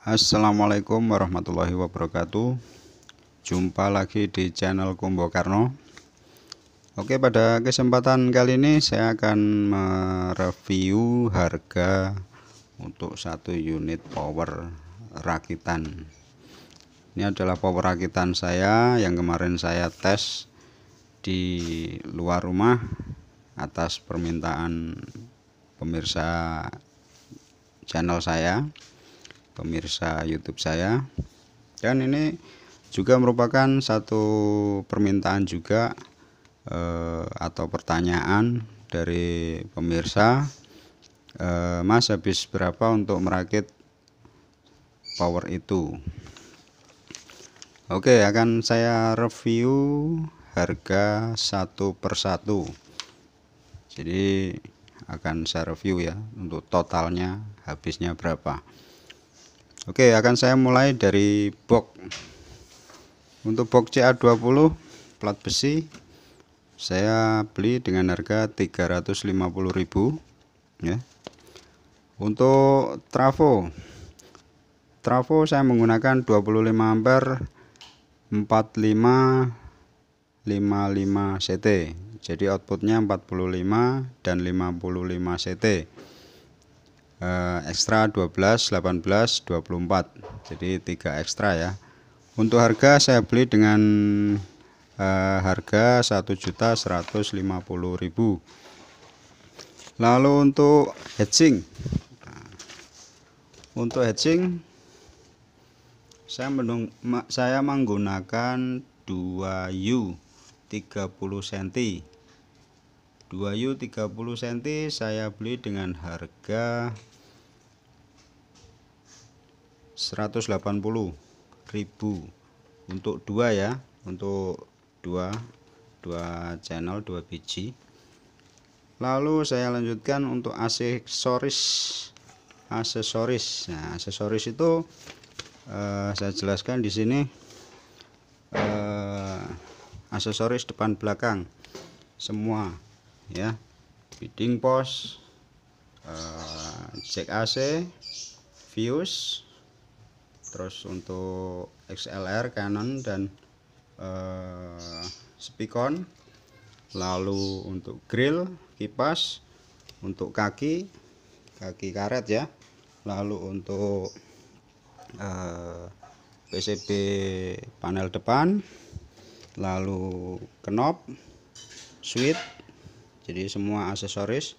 Assalamualaikum warahmatullahi wabarakatuh Jumpa lagi di channel Kumbo Karno Oke pada kesempatan kali ini saya akan mereview harga untuk satu unit power rakitan Ini adalah power rakitan saya yang kemarin saya tes di luar rumah atas permintaan pemirsa channel saya pemirsa YouTube saya. Dan ini juga merupakan satu permintaan juga eh, atau pertanyaan dari pemirsa. Eh, mas habis berapa untuk merakit power itu? Oke, akan saya review harga satu persatu. Jadi akan saya review ya untuk totalnya habisnya berapa. Oke akan saya mulai dari box untuk box CA20 plat besi saya beli dengan harga 350.000 ya untuk trafo trafo saya menggunakan 25 ampere 45 55 CT jadi outputnya 45 dan 55 CT Eh, ekstra 12 18 24 jadi 3 ekstra ya untuk harga saya beli dengan eh, harga 1.150.000 lalu untuk hedging nah, untuk hedging saya, menung, saya menggunakan 2U 30 cm 2U 30 cm saya beli dengan harga 180 ribu untuk dua ya untuk dua dua channel dua biji lalu saya lanjutkan untuk aksesoris aksesoris nah aksesoris itu eh, saya jelaskan di sini eh, aksesoris depan belakang semua ya bidding post eh, jack AC fuse terus untuk XLR Canon dan uh, eh, Spikon lalu untuk grill kipas untuk kaki kaki karet ya lalu untuk uh, eh, PCB panel depan lalu knob switch jadi semua aksesoris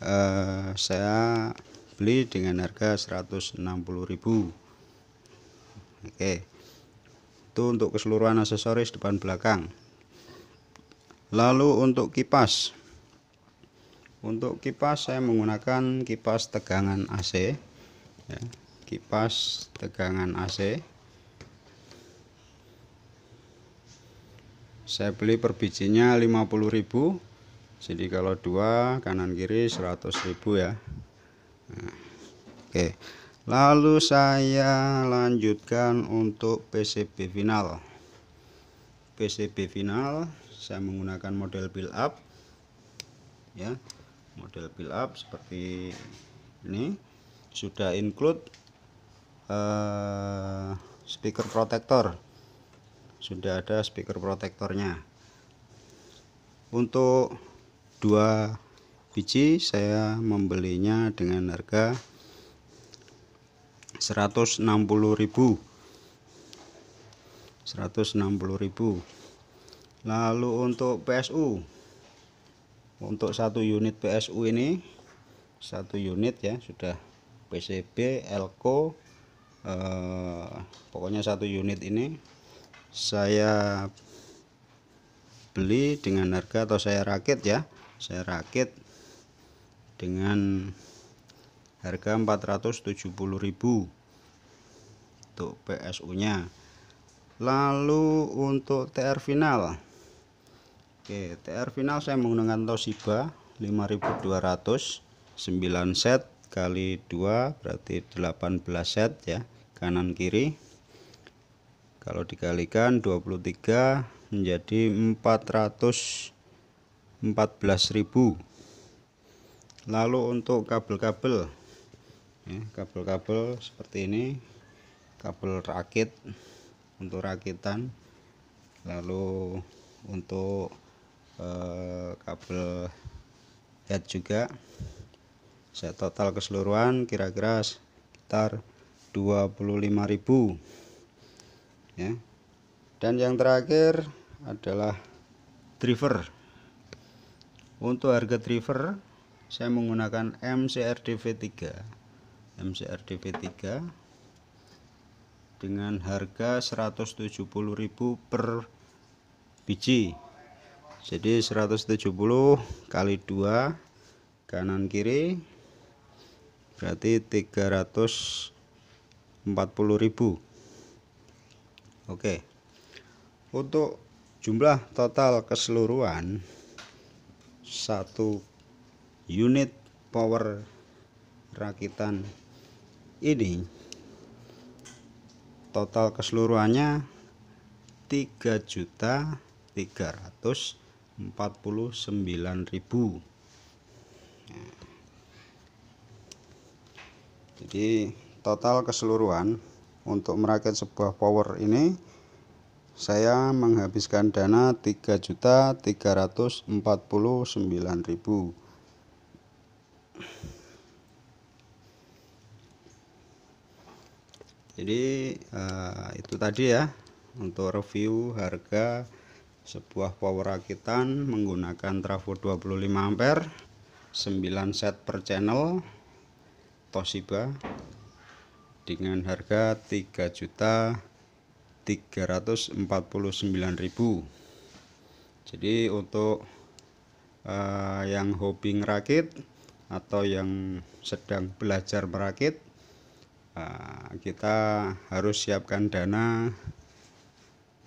uh, saya beli dengan harga 160.000 oke itu untuk keseluruhan aksesoris depan belakang lalu untuk kipas untuk kipas saya menggunakan kipas tegangan AC ya, kipas tegangan AC saya beli per bijinya 50000 jadi kalau dua kanan kiri 100000 ya nah, oke okay lalu saya lanjutkan untuk PCB final PCB final saya menggunakan model build up ya model build up seperti ini sudah include uh, speaker protector sudah ada speaker protektornya. untuk dua biji saya membelinya dengan harga 160.000 160.000 lalu untuk PSU untuk satu unit PSU ini satu unit ya sudah PCB elko eh, pokoknya satu unit ini saya beli dengan harga atau saya rakit ya saya rakit dengan harga 470.000 untuk PSU nya lalu untuk TR final Oke TR final saya menggunakan Toshiba 5200 9 set kali 2 berarti 18 set ya kanan kiri kalau dikalikan 23 menjadi 414.000 lalu untuk kabel-kabel kabel-kabel ya, seperti ini kabel rakit untuk rakitan lalu untuk eh, kabel head juga saya total keseluruhan kira-kira sekitar 25.000 ya dan yang terakhir adalah driver untuk harga driver saya menggunakan mcr MCRDV3 MCRDP 3 dengan harga 170.000 per biji jadi 170 kali 2 kanan kiri berarti 340.000 oke untuk jumlah total keseluruhan satu unit power rakitan ini total keseluruhannya 3 juta 349.000 ribu. Nah. jadi total keseluruhan untuk merakit sebuah power ini saya menghabiskan dana 3.349.000 jadi uh, itu tadi ya untuk review harga sebuah power rakitan menggunakan trafo 25 ampere 9 set per channel Toshiba dengan harga 3 juta 349.000 jadi untuk uh, yang hobi ngerakit atau yang sedang belajar merakit Nah, kita harus siapkan dana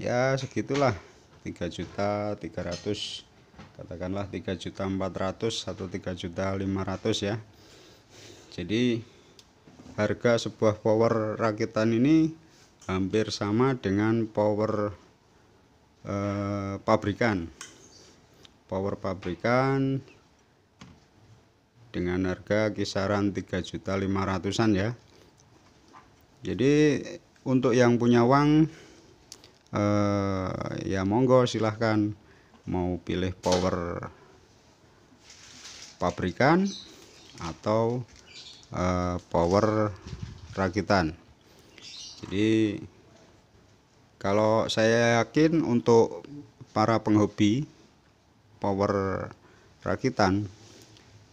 ya segitulah 3 juta 300 katakanlah 3 juta 400 atau 3 juta 500 ya jadi harga sebuah power rakitan ini hampir sama dengan power eh, pabrikan power pabrikan dengan harga kisaran 3 juta 500an ya jadi untuk yang punya uang eh, ya monggo silahkan mau pilih power pabrikan atau eh, power rakitan jadi kalau saya yakin untuk para penghobi power rakitan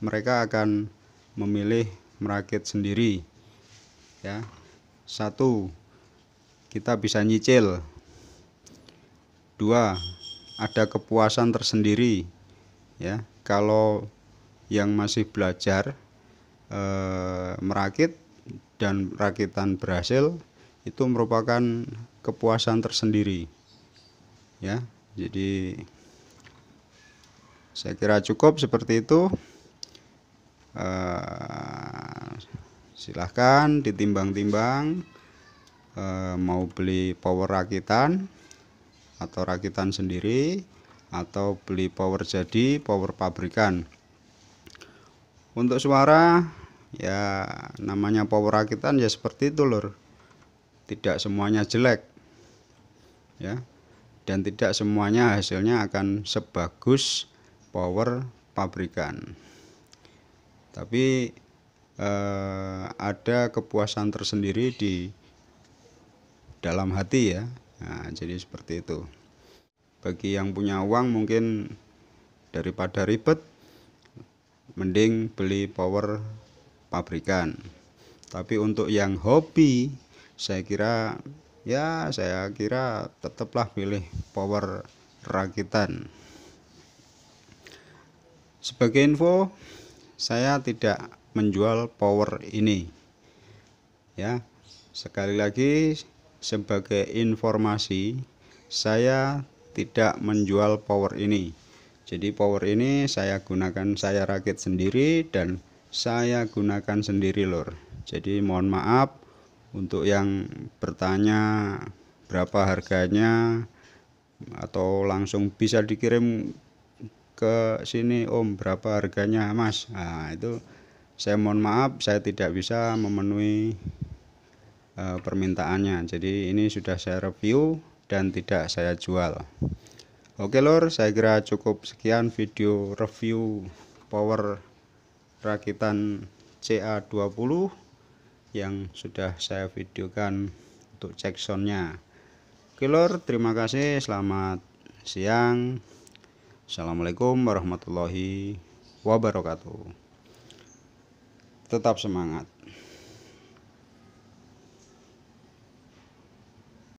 mereka akan memilih merakit sendiri ya satu, kita bisa nyicil. Dua, ada kepuasan tersendiri. Ya, kalau yang masih belajar e, merakit dan rakitan berhasil itu merupakan kepuasan tersendiri. Ya, jadi saya kira cukup seperti itu. E, silahkan ditimbang-timbang e, mau beli power rakitan atau rakitan sendiri atau beli power jadi power pabrikan untuk suara ya namanya power rakitan ya seperti itu lor tidak semuanya jelek ya dan tidak semuanya hasilnya akan sebagus power pabrikan tapi eh, ada kepuasan tersendiri di dalam hati ya nah, jadi seperti itu bagi yang punya uang mungkin daripada ribet mending beli power pabrikan tapi untuk yang hobi saya kira ya saya kira tetaplah pilih power rakitan sebagai info saya tidak menjual power ini ya sekali lagi sebagai informasi saya tidak menjual power ini jadi power ini saya gunakan saya rakit sendiri dan saya gunakan sendiri lor jadi mohon maaf untuk yang bertanya berapa harganya atau langsung bisa dikirim ke sini om berapa harganya mas nah itu saya mohon maaf saya tidak bisa memenuhi e, permintaannya jadi ini sudah saya review dan tidak saya jual oke lor saya kira cukup sekian video review power rakitan CA20 yang sudah saya videokan untuk cek soundnya oke lor terima kasih selamat siang Assalamualaikum warahmatullahi wabarakatuh tetap semangat.